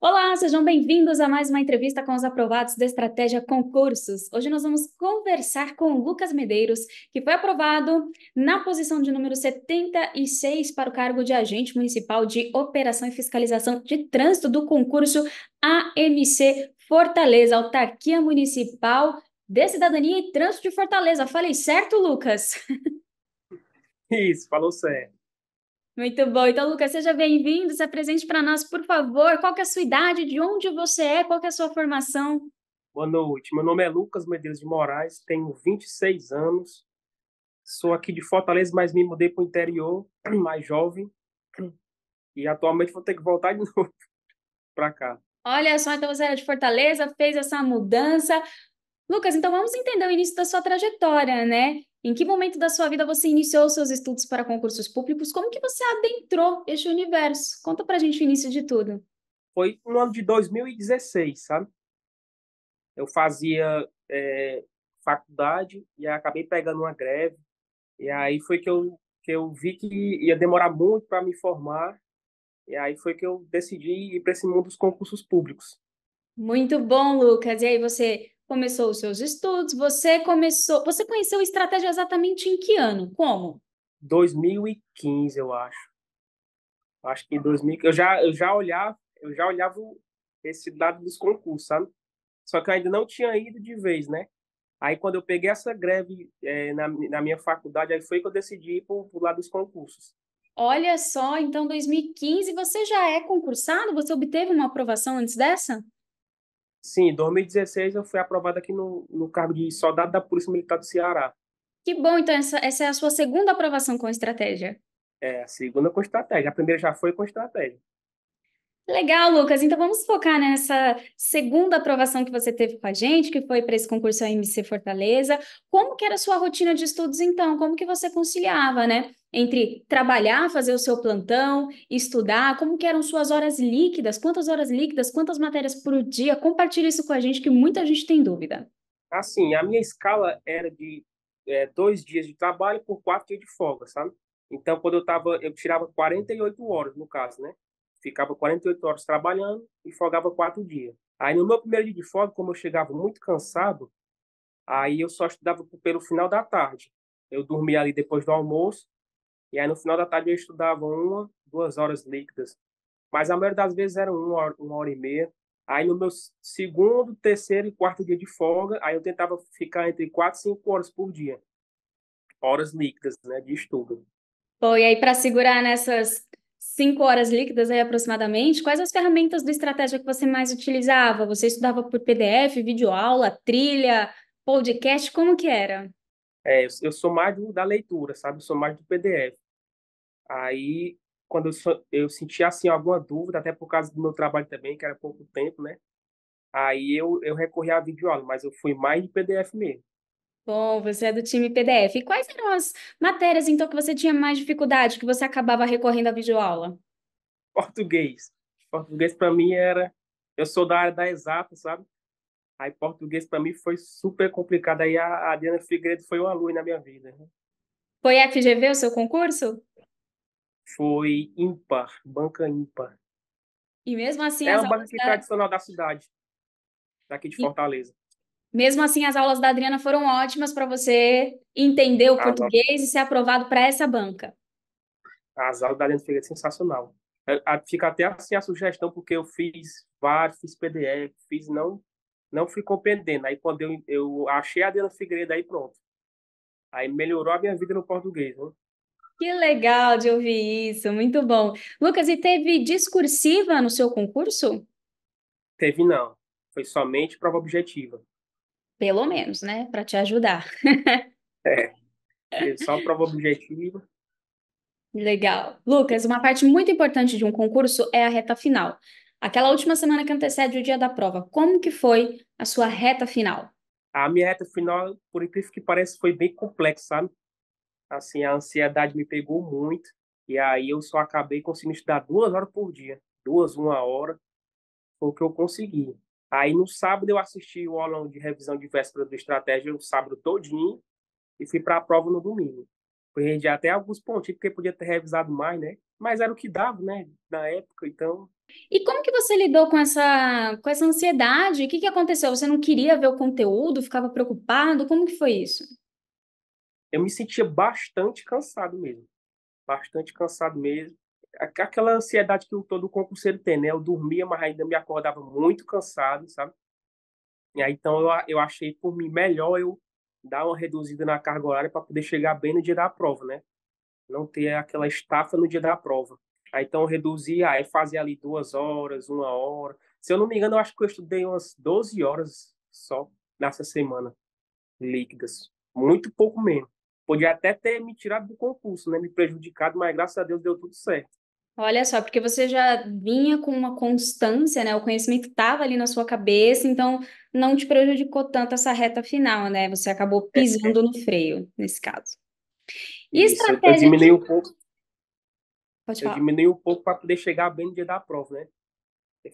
Olá, sejam bem-vindos a mais uma entrevista com os aprovados da Estratégia Concursos. Hoje nós vamos conversar com o Lucas Medeiros, que foi aprovado na posição de número 76 para o cargo de agente municipal de operação e fiscalização de trânsito do concurso AMC Fortaleza, autarquia municipal de cidadania e trânsito de Fortaleza. Falei certo, Lucas? Isso, falou certo. Muito bom. Então, Lucas, seja bem-vindo, se apresente para nós, por favor. Qual que é a sua idade, de onde você é, qual que é a sua formação? Boa noite. Meu nome é Lucas Medeiros de Moraes, tenho 26 anos, sou aqui de Fortaleza, mas me mudei para o interior, mais jovem, e atualmente vou ter que voltar de novo para cá. Olha só, então você era é de Fortaleza, fez essa mudança. Lucas, então vamos entender o início da sua trajetória, né? Em que momento da sua vida você iniciou seus estudos para concursos públicos? Como que você adentrou este universo? Conta pra gente o início de tudo. Foi no ano de 2016, sabe? Eu fazia é, faculdade e acabei pegando uma greve. E aí foi que eu, que eu vi que ia demorar muito para me formar. E aí foi que eu decidi ir para esse mundo dos concursos públicos. Muito bom, Lucas. E aí você começou os seus estudos, você começou, você conheceu a estratégia exatamente em que ano? Como? 2015, eu acho. Acho que 2000, eu já eu já olhava, eu já olhava esse dado dos concursos, sabe? Só que eu ainda não tinha ido de vez, né? Aí quando eu peguei essa greve é, na, na minha faculdade, aí foi que eu decidi ir para o lado dos concursos. Olha só, então 2015 você já é concursado? Você obteve uma aprovação antes dessa? Sim, em 2016 eu fui aprovado aqui no, no cargo de soldado da Polícia Militar do Ceará. Que bom, então essa, essa é a sua segunda aprovação com estratégia. É, a segunda com estratégia. A primeira já foi com estratégia. Legal, Lucas. Então vamos focar né, nessa segunda aprovação que você teve com a gente, que foi para esse concurso AMC Fortaleza. Como que era a sua rotina de estudos então? Como que você conciliava, né? entre trabalhar, fazer o seu plantão, estudar, como que eram suas horas líquidas, quantas horas líquidas, quantas matérias por dia, compartilhe isso com a gente que muita gente tem dúvida. Assim, a minha escala era de é, dois dias de trabalho por quatro dias de folga, sabe? Então, quando eu tava, eu tirava 48 horas, no caso, né? Ficava 48 horas trabalhando e folgava quatro dias. Aí, no meu primeiro dia de folga, como eu chegava muito cansado, aí eu só estudava pelo final da tarde. Eu dormia ali depois do almoço e aí, no final da tarde, eu estudava uma, duas horas líquidas. Mas a maioria das vezes era uma hora, uma hora e meia. Aí, no meu segundo, terceiro e quarto dia de folga, aí eu tentava ficar entre quatro e cinco horas por dia. Horas líquidas, né, de estudo. Pô, e aí, para segurar nessas cinco horas líquidas aí aproximadamente, quais as ferramentas do estratégia que você mais utilizava? Você estudava por PDF, videoaula, trilha, podcast, como que era? É, eu sou mais do, da leitura, sabe? Eu sou mais do PDF. Aí, quando eu, eu senti, assim, alguma dúvida, até por causa do meu trabalho também, que era pouco tempo, né? Aí eu, eu recorri à videoaula, mas eu fui mais de PDF mesmo. Bom, você é do time PDF. E quais eram as matérias, então, que você tinha mais dificuldade, que você acabava recorrendo à videoaula? Português. Português, para mim, era... Eu sou da área da exata, sabe? Aí português para mim foi super complicado. Aí a, a Diana Figueiredo foi uma luz na minha vida. Né? Foi Foi FGV o seu concurso? Foi ímpar, banca ímpar. E mesmo assim. É uma banca da... tradicional da cidade, daqui de Fortaleza. Mesmo assim, as aulas da Adriana foram ótimas para você entender o as português aulas... e ser aprovado para essa banca. As aulas da Adriana Figueiredo sensacional. É, fica até assim a sugestão, porque eu fiz vários, fiz PDF, fiz não não fui pendendo. Aí quando eu, eu achei a Adriana Figueiredo, aí pronto. Aí melhorou a minha vida no português, né? Que legal de ouvir isso, muito bom. Lucas, e teve discursiva no seu concurso? Teve não, foi somente prova objetiva. Pelo menos, né, para te ajudar. é, teve só prova objetiva. Legal. Lucas, uma parte muito importante de um concurso é a reta final. Aquela última semana que antecede o dia da prova, como que foi a sua reta final? A minha reta final, por incrível que pareça, foi bem complexa, sabe? Assim, a ansiedade me pegou muito e aí eu só acabei conseguindo estudar duas horas por dia, duas, uma hora, foi o que eu consegui. Aí no sábado eu assisti o aulão de revisão de véspera do Estratégia, o sábado todinho, e fui para a prova no domingo. Eu rendi até alguns pontinhos, porque podia ter revisado mais, né? Mas era o que dava, né? Na época, então. E como que você lidou com essa, com essa ansiedade? O que, que aconteceu? Você não queria ver o conteúdo, ficava preocupado? Como que foi isso? Eu me sentia bastante cansado mesmo. Bastante cansado mesmo. Aquela ansiedade que todo concurseiro tem, né? Eu dormia, mas ainda me acordava muito cansado, sabe? E aí, então, eu, eu achei por mim melhor eu dar uma reduzida na carga horária para poder chegar bem no dia da prova, né? Não ter aquela estafa no dia da prova. Aí, então, reduzir, aí ah, fazer ali duas horas, uma hora. Se eu não me engano, eu acho que eu estudei umas 12 horas só nessa semana, líquidas. Muito pouco mesmo. Podia até ter me tirado do concurso, né? Me prejudicado, mas graças a Deus deu tudo certo. Olha só, porque você já vinha com uma constância, né? O conhecimento estava ali na sua cabeça, então não te prejudicou tanto essa reta final, né? Você acabou é. pisando no freio, nesse caso. E Isso, estratégia eu diminuí um pouco. Pode falar. Eu diminuí um pouco para poder chegar bem no dia da prova, né?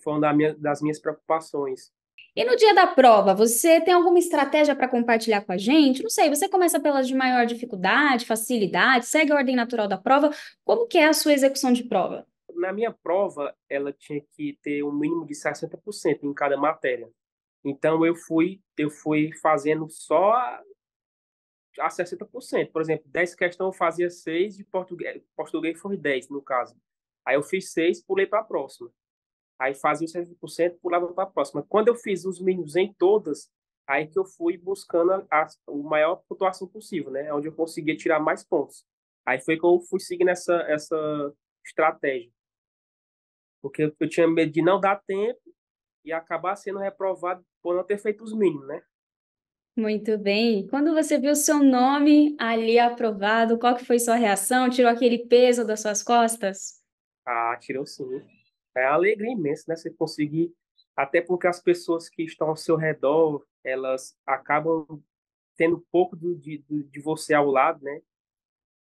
Foi uma das minhas preocupações. E no dia da prova, você tem alguma estratégia para compartilhar com a gente? Não sei, você começa pelas de maior dificuldade, facilidade, segue a ordem natural da prova. Como que é a sua execução de prova? Na minha prova, ela tinha que ter um mínimo de 60% em cada matéria. Então eu fui, eu fui fazendo só a, 60%. Por exemplo, 10 questões eu fazia 6 e português, português foi 10 no caso. Aí eu fiz 6, pulei para a próxima aí fazia os 60% pulava para a próxima. Quando eu fiz os mínimos em todas, aí que eu fui buscando a, a, o maior pontuação possível, né? Onde eu conseguia tirar mais pontos. Aí foi que eu fui seguindo essa, essa estratégia. Porque eu, eu tinha medo de não dar tempo e acabar sendo reprovado por não ter feito os mínimos, né? Muito bem. Quando você viu seu nome ali aprovado, qual que foi sua reação? Tirou aquele peso das suas costas? Ah, tirou sim. É alegria imensa, né? Você conseguir, até porque as pessoas que estão ao seu redor, elas acabam tendo pouco do, de, de você ao lado, né?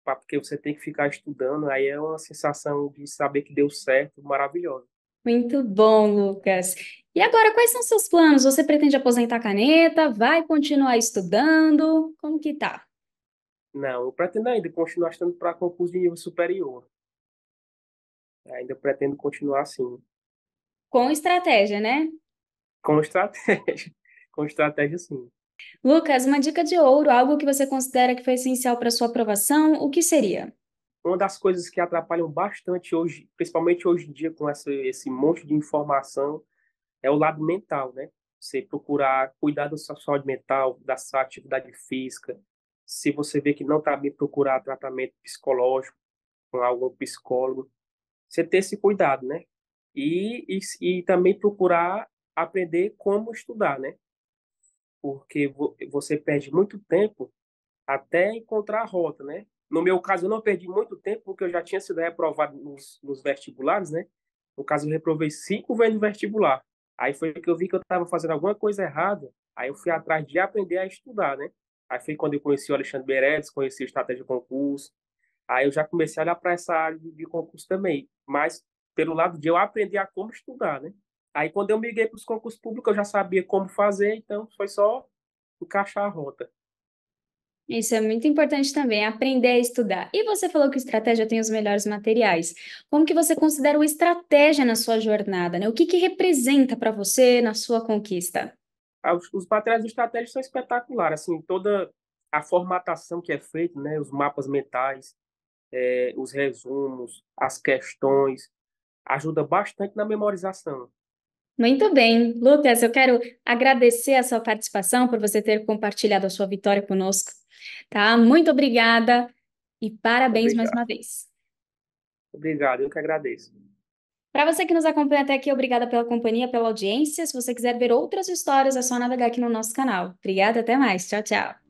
Porque você tem que ficar estudando, aí é uma sensação de saber que deu certo, maravilhosa. Muito bom, Lucas. E agora, quais são seus planos? Você pretende aposentar a caneta? Vai continuar estudando? Como que tá? Não, eu pretendo ainda continuar estudando para concurso de nível superior. Ainda pretendo continuar assim. Com estratégia, né? Com estratégia. Com estratégia, sim. Lucas, uma dica de ouro, algo que você considera que foi essencial para sua aprovação, o que seria? Uma das coisas que atrapalham bastante hoje, principalmente hoje em dia com essa, esse monte de informação, é o lado mental, né? Você procurar cuidar da sua saúde mental, da sua atividade física. Se você vê que não está bem, procurar tratamento psicológico com algum psicólogo você ter esse cuidado, né? E, e, e também procurar aprender como estudar, né? Porque você perde muito tempo até encontrar a rota, né? No meu caso, eu não perdi muito tempo, porque eu já tinha sido reprovado nos, nos vestibulares, né? No caso, eu reprovei cinco vezes no vestibular. Aí foi que eu vi que eu estava fazendo alguma coisa errada, aí eu fui atrás de aprender a estudar, né? Aí foi quando eu conheci o Alexandre Beredes, conheci o Estratégia Concurso, Aí eu já comecei a olhar para essa área de, de concurso também, mas pelo lado de eu aprender a como estudar, né? Aí quando eu liguei para os concursos públicos, eu já sabia como fazer, então foi só encaixar a rota. Isso é muito importante também, aprender a estudar. E você falou que estratégia tem os melhores materiais. Como que você considera o estratégia na sua jornada? Né? O que, que representa para você na sua conquista? Ah, os, os materiais de estratégia são espetaculares, assim, toda a formatação que é feita, né, os mapas mentais, é, os resumos, as questões, ajuda bastante na memorização. Muito bem, Lucas, eu quero agradecer a sua participação por você ter compartilhado a sua vitória conosco, tá? Muito obrigada e parabéns Obrigado. mais uma vez. Obrigado, eu que agradeço. Para você que nos acompanha até aqui, obrigada pela companhia, pela audiência. Se você quiser ver outras histórias, é só navegar aqui no nosso canal. Obrigada, até mais. Tchau, tchau.